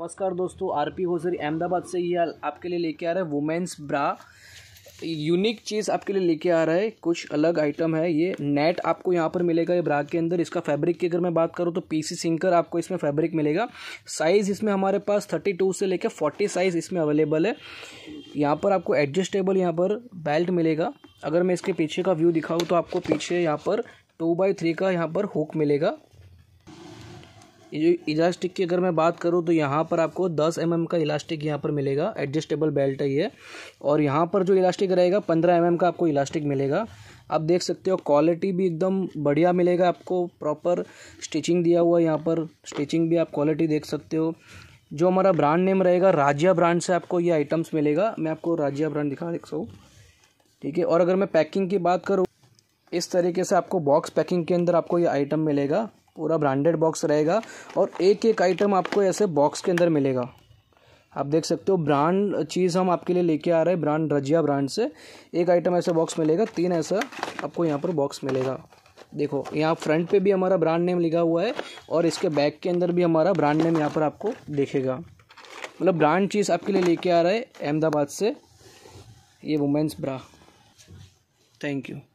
नमस्कार दोस्तों R P hosiery Ahmedabad से ये आपके लिए लेके आ रहा है वुमेन्स ब्रा यूनिक चीज़ आपके लिए लेके आ रहा है कुछ अलग आइटम है ये नेट आपको यहाँ पर मिलेगा ये ब्रा के अंदर इसका फैब्रिक की अगर मैं बात करूँ तो पीसी सिंकर आपको इसमें फैब्रिक मिलेगा साइज़ इसमें हमारे पास थर्टी टू से लेकर फोर्टी साइज़ इसमें अवेलेबल है यहाँ पर आपको एडजस्टेबल यहाँ पर बेल्ट मिलेगा अगर मैं इसके पीछे का व्यू दिखाऊँ तो आपको पीछे यहाँ पर टू बाई थ्री का यहाँ पर हुक मिलेगा ये इलास्टिक की अगर मैं बात करूँ तो यहाँ पर आपको 10 एम mm का इलास्टिक यहाँ पर मिलेगा एडजस्टेबल बेल्ट है ये और यहाँ पर जो इलास्टिक रहेगा 15 एम mm का आपको इलास्टिक मिलेगा आप देख सकते हो क्वालिटी भी एकदम बढ़िया मिलेगा आपको प्रॉपर स्टिचिंग दिया हुआ है यहाँ पर स्टिचिंग भी आप क्वालिटी देख सकते हो जो हमारा ब्रांड नेम रहेगा राजिया ब्रांड से आपको ये आइटम्स मिलेगा मैं आपको राजिया ब्रांड दिखा देख सकूँ ठीक है और अगर मैं पैकिंग की बात करूँ इस तरीके से आपको बॉक्स पैकिंग के अंदर आपको ये आइटम मिलेगा पूरा ब्रांडेड बॉक्स रहेगा और एक एक आइटम आपको ऐसे बॉक्स के अंदर मिलेगा आप देख सकते हो ब्रांड चीज़ हम आपके लिए लेके आ रहे हैं ब्रांड रजिया ब्रांड से एक आइटम ऐसा बॉक्स मिलेगा तीन ऐसा आपको यहाँ पर बॉक्स मिलेगा देखो यहाँ फ्रंट पे भी हमारा ब्रांड नेम लिखा हुआ है और इसके बैक के अंदर भी हमारा ब्रांड नेम यहाँ पर आपको देखेगा मतलब ब्रांड चीज़ आपके लिए लेके आ रहा है अहमदाबाद से ये वुमेंस ब्रा थैंक यू